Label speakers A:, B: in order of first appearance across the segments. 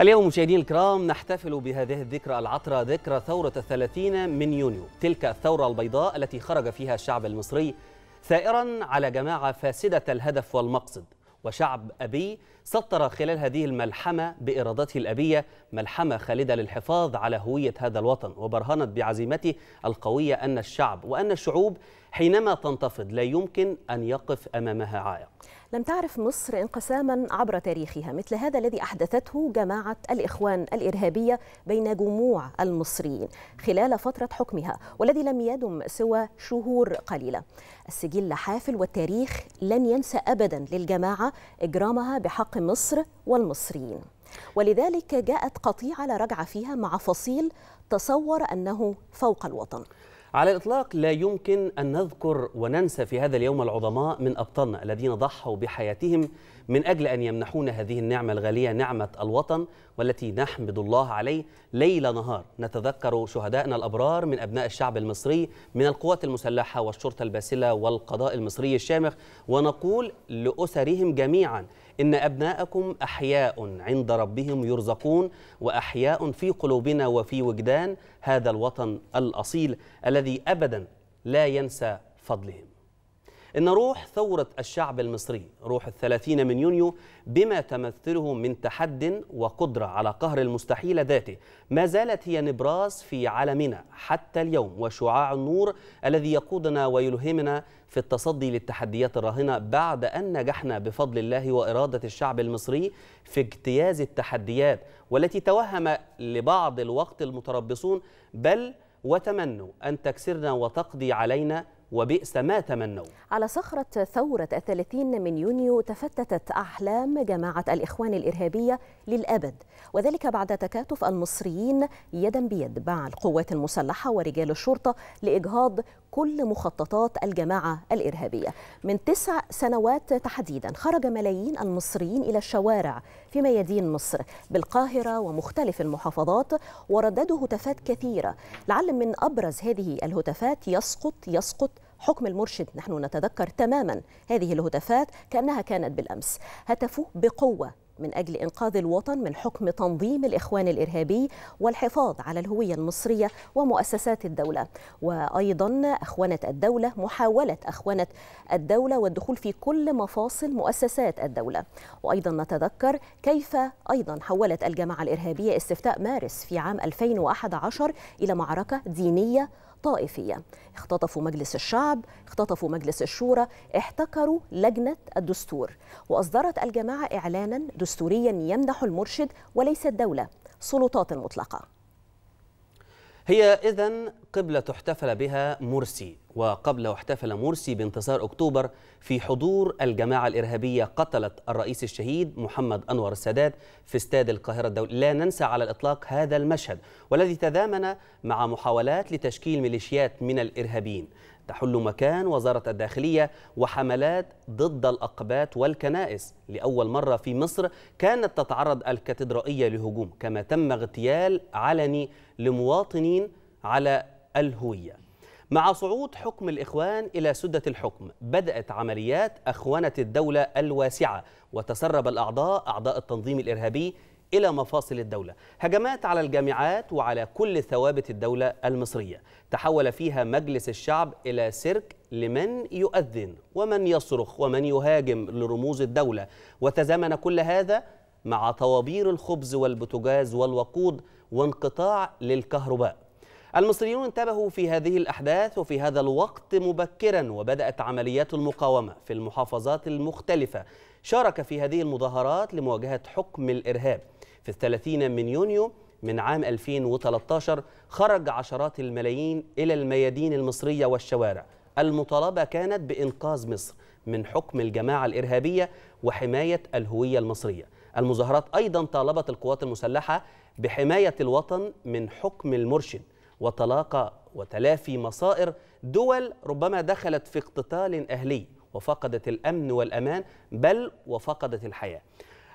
A: اليوم مشاهدينا الكرام نحتفل بهذه الذكرى العطرة ذكرى ثورة الثلاثين من يونيو تلك الثورة البيضاء التي خرج فيها الشعب المصري ثائرا على جماعة فاسدة الهدف والمقصد وشعب أبي سطر خلال هذه الملحمة بإرادته الأبية ملحمة خالدة للحفاظ على هوية هذا الوطن وبرهنت بعزيمته القوية أن الشعب وأن الشعوب حينما تنتفض لا يمكن أن يقف أمامها عائق
B: لم تعرف مصر انقساما عبر تاريخها مثل هذا الذي أحدثته جماعة الإخوان الإرهابية بين جموع المصريين خلال فترة حكمها والذي لم يدم سوى شهور قليلة السجل حافل والتاريخ لن ينسى أبدا للجماعة إجرامها بحق مصر والمصريين ولذلك جاءت قطيعة لا رجعة فيها مع فصيل تصور أنه فوق الوطن
A: على الإطلاق لا يمكن أن نذكر وننسى في هذا اليوم العظماء من أبطالنا الذين ضحوا بحياتهم من أجل أن يمنحونا هذه النعمة الغالية نعمة الوطن والتي نحمد الله عليه ليل نهار نتذكر شهدائنا الأبرار من أبناء الشعب المصري من القوات المسلحة والشرطة الباسلة والقضاء المصري الشامخ ونقول لأسرهم جميعاً إن أبناءكم أحياء عند ربهم يرزقون وأحياء في قلوبنا وفي وجدان هذا الوطن الأصيل الذي أبدا لا ينسى فضلهم إن روح ثورة الشعب المصري روح الثلاثين من يونيو بما تمثله من تحد وقدرة على قهر المستحيل ذاته ما زالت هي نبراس في عالمنا حتى اليوم وشعاع النور الذي يقودنا ويلهمنا في التصدي للتحديات الراهنة بعد أن نجحنا بفضل الله وإرادة الشعب المصري في اجتياز التحديات والتي توهم لبعض الوقت المتربصون بل وتمنوا أن تكسرنا وتقضي علينا وبئس ما تمنوا
B: على صخرة ثورة الثلاثين من يونيو تفتتت أحلام جماعة الإخوان الإرهابية للأبد وذلك بعد تكاتف المصريين يدا بيد مع القوات المسلحة ورجال الشرطة لإجهاض كل مخططات الجماعة الإرهابية من تسع سنوات تحديدا خرج ملايين المصريين إلى الشوارع في ميادين مصر بالقاهرة ومختلف المحافظات ورددوا هتافات كثيرة لعل من أبرز هذه الهتافات يسقط يسقط حكم المرشد نحن نتذكر تماما هذه الهتافات كأنها كانت بالأمس هتفوا بقوة من أجل إنقاذ الوطن من حكم تنظيم الإخوان الإرهابي والحفاظ على الهوية المصرية ومؤسسات الدولة وأيضا أخوانة الدولة محاولة أخوانة الدولة والدخول في كل مفاصل مؤسسات الدولة وأيضا نتذكر كيف أيضا حولت الجماعة الإرهابية استفتاء مارس في عام 2011 إلى معركة دينية الطائفية اختطفوا مجلس الشعب اختطفوا مجلس الشورى احتكروا لجنة الدستور وأصدرت الجماعة إعلانا دستوريا يمنح المرشد وليس الدولة سلطات مطلقة
A: هي إذن قبلة احتفل بها مرسي وقبل احتفل مرسي بانتصار أكتوبر في حضور الجماعة الإرهابية قتلت الرئيس الشهيد محمد أنور السادات في استاد القاهرة الدولي لا ننسى على الإطلاق هذا المشهد والذي تزامن مع محاولات لتشكيل ميليشيات من الإرهابيين تحل مكان وزارة الداخلية وحملات ضد الأقبات والكنائس لأول مرة في مصر كانت تتعرض الكاتدرائية لهجوم كما تم اغتيال علني لمواطنين على الهوية مع صعود حكم الإخوان إلى سدة الحكم بدأت عمليات أخوانة الدولة الواسعة وتسرب الأعضاء أعضاء التنظيم الإرهابي إلى مفاصل الدولة هجمات على الجامعات وعلى كل ثوابت الدولة المصرية تحول فيها مجلس الشعب إلى سيرك لمن يؤذن ومن يصرخ ومن يهاجم لرموز الدولة وتزامن كل هذا مع طوابير الخبز والبوتاجاز والوقود وانقطاع للكهرباء المصريون انتبهوا في هذه الأحداث وفي هذا الوقت مبكرا وبدأت عمليات المقاومة في المحافظات المختلفة شارك في هذه المظاهرات لمواجهة حكم الإرهاب في الثلاثين من يونيو من عام 2013 خرج عشرات الملايين إلى الميادين المصرية والشوارع المطالبة كانت بإنقاذ مصر من حكم الجماعة الإرهابية وحماية الهوية المصرية المظاهرات أيضا طالبت القوات المسلحة بحماية الوطن من حكم المرشد وتلاقى وتلافي مصائر دول ربما دخلت في اقتتال أهلي وفقدت الأمن والأمان بل وفقدت الحياة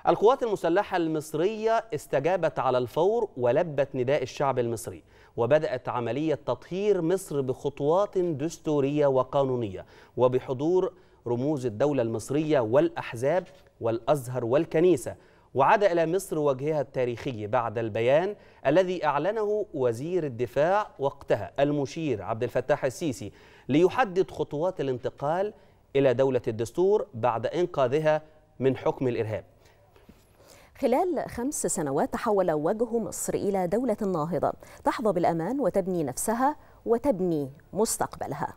A: القوات المسلحة المصرية استجابت على الفور ولبت نداء الشعب المصري وبدأت عملية تطهير مصر بخطوات دستورية وقانونية وبحضور رموز الدولة المصرية والأحزاب والأزهر والكنيسة وعاد إلى مصر وجهها التاريخي بعد البيان الذي أعلنه وزير الدفاع وقتها المشير عبد الفتاح السيسي ليحدد خطوات الانتقال إلى دولة الدستور بعد إنقاذها من حكم الإرهاب
B: خلال خمس سنوات تحول وجه مصر إلى دولة ناهضة تحظى بالأمان وتبني نفسها وتبني مستقبلها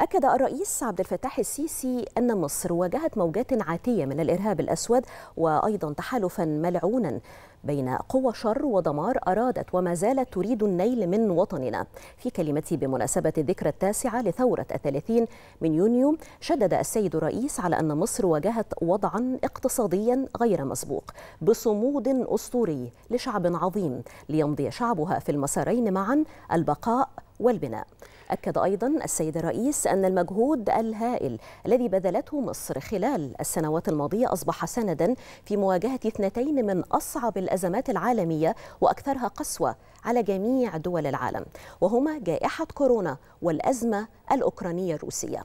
B: أكد الرئيس عبد الفتاح السيسي أن مصر واجهت موجات عاتية من الإرهاب الأسود وأيضا تحالفا ملعونا بين قوى شر ودمار أرادت وما زالت تريد النيل من وطننا في كلمته بمناسبة الذكرى التاسعة لثورة الثلاثين من يونيو شدد السيد الرئيس على أن مصر واجهت وضعا اقتصاديا غير مسبوق بصمود أسطوري لشعب عظيم ليمضي شعبها في المسارين معا البقاء والبناء أكد أيضا السيد الرئيس أن المجهود الهائل الذي بذلته مصر خلال السنوات الماضية أصبح سندا في مواجهة اثنتين من أصعب الأزمات العالمية وأكثرها قسوة على جميع دول العالم وهما جائحة كورونا والأزمة الأوكرانية الروسية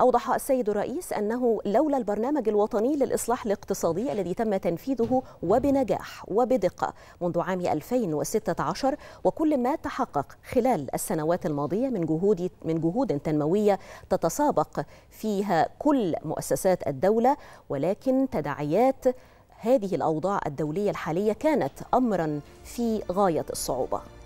B: أوضح السيد الرئيس أنه لولا البرنامج الوطني للإصلاح الاقتصادي الذي تم تنفيذه وبنجاح وبدقة منذ عام 2016 وكل ما تحقق خلال السنوات الماضية من جهود من جهود تنموية تتسابق فيها كل مؤسسات الدولة ولكن تداعيات هذه الأوضاع الدولية الحالية كانت أمرا في غاية الصعوبة